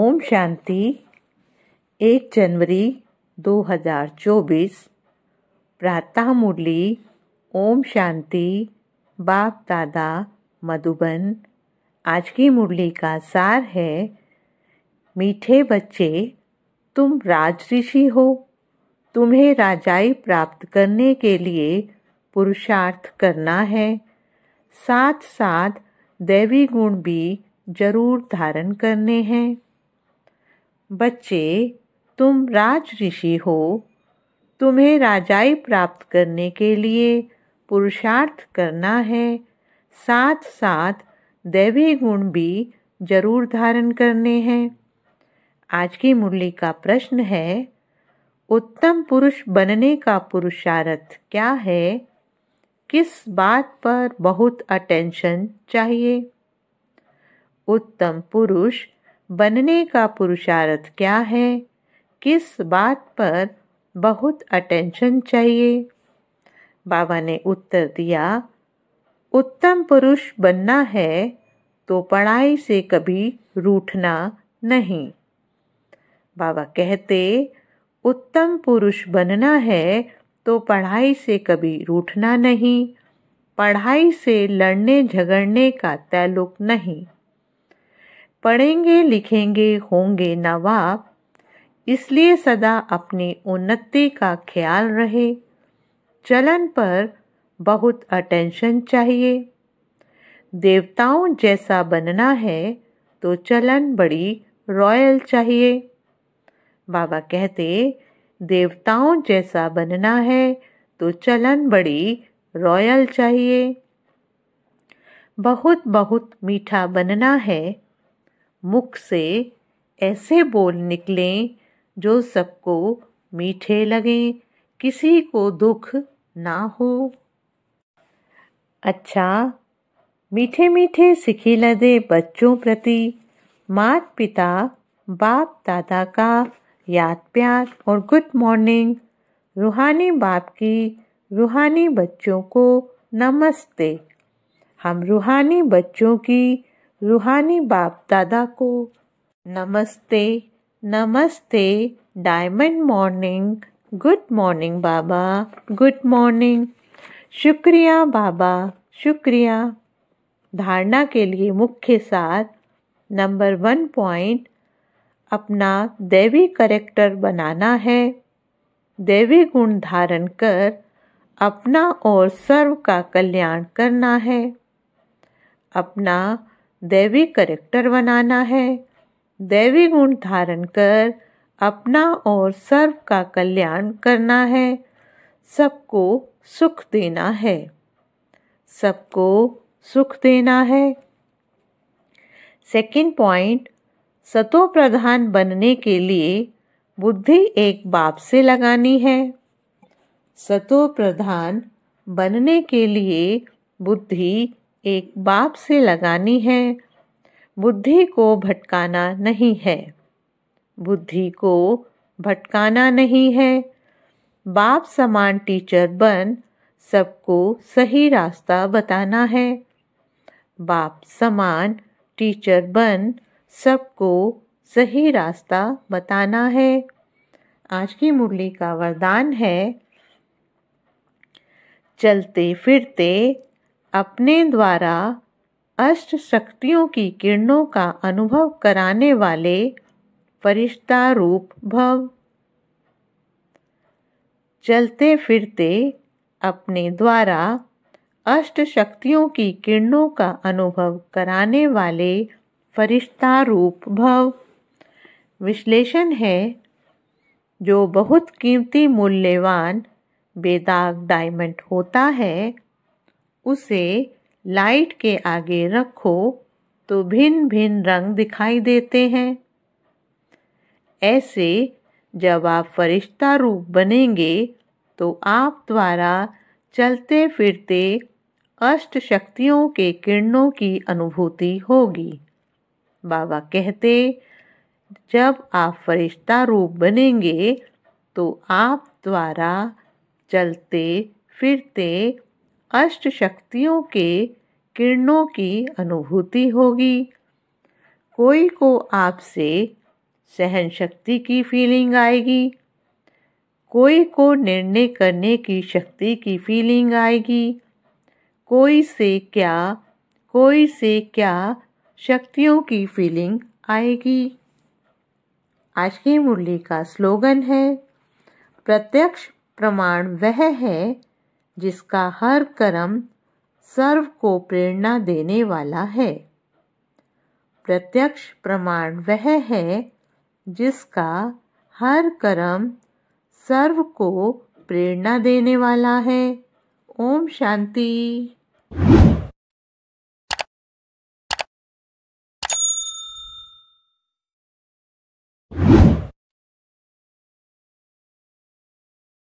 ओम शांति एक जनवरी 2024 प्रातः मुरली ओम शांति बाप दादा मधुबन आज की मुरली का सार है मीठे बच्चे तुम राज ऋषि हो तुम्हें राजाई प्राप्त करने के लिए पुरुषार्थ करना है साथ साथ दैवी गुण भी जरूर धारण करने हैं बच्चे तुम राज ऋषि हो तुम्हें राजाई प्राप्त करने के लिए पुरुषार्थ करना है साथ साथ दैवी गुण भी जरूर धारण करने हैं आज की मुरली का प्रश्न है उत्तम पुरुष बनने का पुरुषार्थ क्या है किस बात पर बहुत अटेंशन चाहिए उत्तम पुरुष बनने का पुरुषार्थ क्या है किस बात पर बहुत अटेंशन चाहिए बाबा ने उत्तर दिया उत्तम पुरुष बनना है तो पढ़ाई से कभी रूठना नहीं बाबा कहते उत्तम पुरुष बनना है तो पढ़ाई से कभी रूठना नहीं पढ़ाई से लड़ने झगड़ने का तैलुक नहीं पढ़ेंगे लिखेंगे होंगे नवाब इसलिए सदा अपनी उन्नति का ख्याल रहे चलन पर बहुत अटेंशन चाहिए देवताओं जैसा बनना है तो चलन बड़ी रॉयल चाहिए बाबा कहते देवताओं जैसा बनना है तो चलन बड़ी रॉयल चाहिए बहुत बहुत मीठा बनना है मुख से ऐसे बोल निकलें जो सबको मीठे लगें किसी को दुख ना हो अच्छा मीठे मीठे सीखी लदे बच्चों प्रति मात पिता बाप दादा का याद प्यार और गुड मॉर्निंग रूहानी बाप की रूहानी बच्चों को नमस्ते हम रूहानी बच्चों की रूहानी बाप दादा को नमस्ते नमस्ते डायमंड मॉर्निंग गुड मॉर्निंग बाबा गुड मॉर्निंग शुक्रिया बाबा शुक्रिया धारणा के लिए मुख्य सार नंबर वन पॉइंट अपना दैवी करेक्टर बनाना है दैवी गुण धारण कर अपना और सर्व का कल्याण करना है अपना दैवी करेक्टर बनाना है दैवी गुण धारण कर अपना और सर्व का कल्याण करना है सबको सुख देना है सबको सुख देना है सेकंड पॉइंट सतो प्रधान बनने के लिए बुद्धि एक बाप से लगानी है सतो प्रधान बनने के लिए बुद्धि एक बाप से लगानी है बुद्धि को भटकाना नहीं है बुद्धि को भटकाना नहीं है बाप समान टीचर बन सबको सही रास्ता बताना है बाप समान टीचर बन सबको सही रास्ता बताना है आज की मुरली का वरदान है चलते फिरते अपने द्वारा अष्ट शक्तियों की किरणों का अनुभव कराने वाले फरिश्ता रूप भव चलते फिरते अपने द्वारा अष्ट शक्तियों की किरणों का अनुभव कराने वाले फरिश्ता रूप भव विश्लेषण है जो बहुत कीमती मूल्यवान बेदाग डायमंड होता है उसे लाइट के आगे रखो तो भिन्न भिन्न रंग दिखाई देते हैं ऐसे जब आप फरिश्ता रूप बनेंगे तो आप द्वारा चलते फिरते अष्ट शक्तियों के किरणों की अनुभूति होगी बाबा कहते जब आप फरिश्ता रूप बनेंगे तो आप द्वारा चलते फिरते अष्ट शक्तियों के किरणों की अनुभूति होगी कोई को आपसे सहन शक्ति की फीलिंग आएगी कोई को निर्णय करने की शक्ति की फीलिंग आएगी कोई से क्या कोई से क्या शक्तियों की फीलिंग आएगी आज की मुरली का स्लोगन है प्रत्यक्ष प्रमाण वह है जिसका हर कर्म सर्व को प्रेरणा देने वाला है प्रत्यक्ष प्रमाण वह है जिसका हर कर्म सर्व को प्रेरणा देने वाला है ओम शांति